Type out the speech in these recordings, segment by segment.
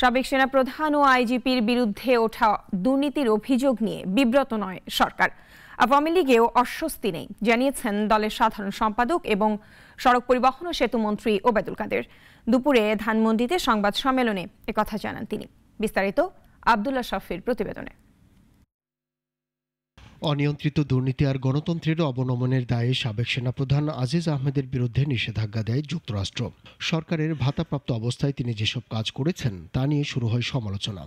সাবেক সেনাপ্রধান ও আইজিপির বিরুদ্ধে ওঠা দুর্নীতির অভিযোগ নিয়ে বিব্রত নয় সরকার আওয়ামী লীগেও অস্বস্তি নেই জানিয়েছেন দলের সাধারণ সম্পাদক এবং সড়ক পরিবহন ও সেতু মন্ত্রী ওবায়দুল কাদের দুপুরে ধানমন্ডিতে সংবাদ সম্মেলনে একথা জানান তিনি বিস্তারিত আবদুল্লা শফির প্রতিবেদনে অনিয়ন্ত্রিত দুর্নীতি আর গণতন্ত্রের অবনমনের দায়ে সাবেক সেনাপ্রধান আজিজ আহমেদের বিরুদ্ধে নিষেধাজ্ঞা দেয় যুক্তরাষ্ট্র সরকারের ভাতাপ্রাপ্ত অবস্থায় তিনি যেসব কাজ করেছেন তা নিয়ে শুরু হয় সমালোচনা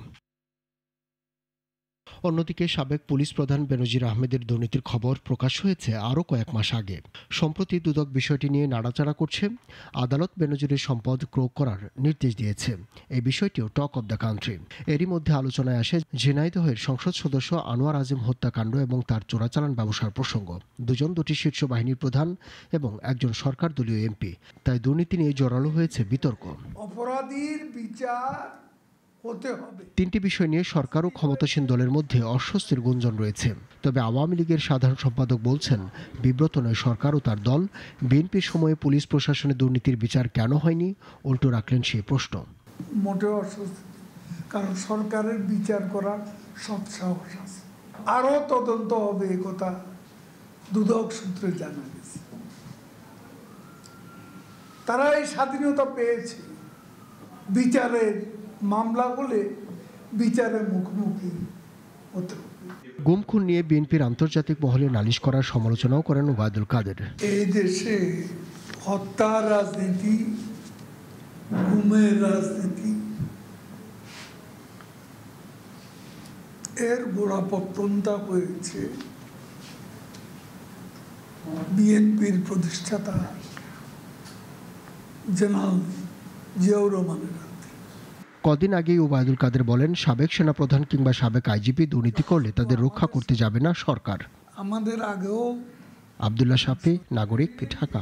অন্যদিকে সাবেক পুলিশ প্রধান বেনজির আহমেদের দুর্নীতির খবর প্রকাশ হয়েছে আরও কয়েক মাস আগে সম্প্রতি দুদক বিষয়টি নিয়ে নাড়াচাড়া করছে আদালত বেনজিরের সম্পদ ক্রোক করার নির্দেশ দিয়েছে এই বিষয়টিও টক অব দ্য কান্ট্রি এরই মধ্যে আলোচনায় আসে ঝিনাইদহের সংসদ সদস্য আনোয়ার আজিম হত্যাকাণ্ড এবং তার চোরাচালান ব্যবসার প্রসঙ্গ দুজন দুটি শীর্ষ বাহিনীর প্রধান এবং একজন সরকার দলীয় এমপি তাই দুর্নীতি নিয়ে জড়ালো হয়েছে বিতর্ক অপরাধীর বিচার তিনটি বিষয় নিয়ে সরকার ও ক্ষমতাসীন দলের মধ্যে অস্বস্তির গুঞ্জন রয়েছে তবে আওয়ামী লীগের সাধারণ সম্পাদক বলছেন বিব্রত নয় সরকার ও তার দল বিএনপির সময়ে পুলিশ প্রশাসনে দুর্নীতির বিচার কেন হয়নি উল্টো রাখলেন সেই প্রশ্ন মোটেও অস্বস্তি কারণ সরকারের বিচার করার সব সাহস আছে আরও তদন্ত হবে এ কথা দুদক সূত্রে জানা গেছে তারা এই স্বাধীনতা পেয়েছে বিচারের মামলা হলে বিচারের মুখোমুখি হতে হবে গুমখুন নিয়ে বিএনপির আন্তর্জাতিক মহলে নালিশ করার সমালোচনাও করেন ওবায়দুল কাদের এই দেশে হত্যা রাজনীতি ঘুমের রাজনীতি এর গোড়া পত্তনটা হয়েছে বিএনপির প্রতিষ্ঠাতা জেনারেল জিয়াউর রহমানের কদিন আগেই ওবায়দুল কাদের বলেন সাবেক সেনাপ্রধান কিংবা সাবেক আইজিপি দুর্নীতি করলে তাদের রক্ষা করতে যাবে না সরকার আমাদের আগেও আবদুল্লাহ শাফি নাগরিক ঢাকা